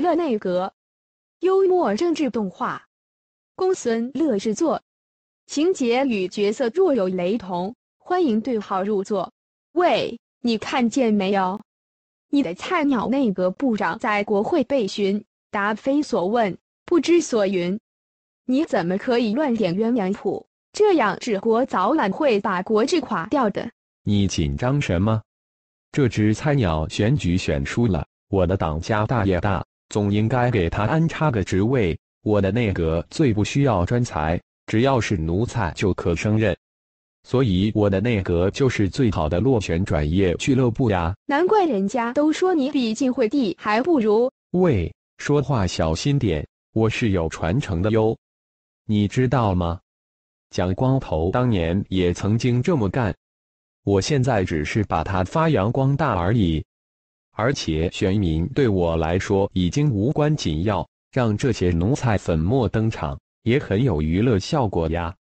乐内阁，幽默政治动画，公孙乐制作。情节与角色若有雷同，欢迎对号入座。喂，你看见没有？你的菜鸟内阁部长在国会被询，答非所问，不知所云。你怎么可以乱点鸳鸯谱？这样治国早晚会把国治垮掉的。你紧张什么？这只菜鸟选举选输了，我的党家大业大。总应该给他安插个职位。我的内阁最不需要专才，只要是奴才就可胜任，所以我的内阁就是最好的落选转业俱乐部呀。难怪人家都说你比晋惠帝还不如。喂，说话小心点，我是有传承的哟，你知道吗？蒋光头当年也曾经这么干，我现在只是把他发扬光大而已。而且选民对我来说已经无关紧要，让这些奴才粉墨登场也很有娱乐效果呀。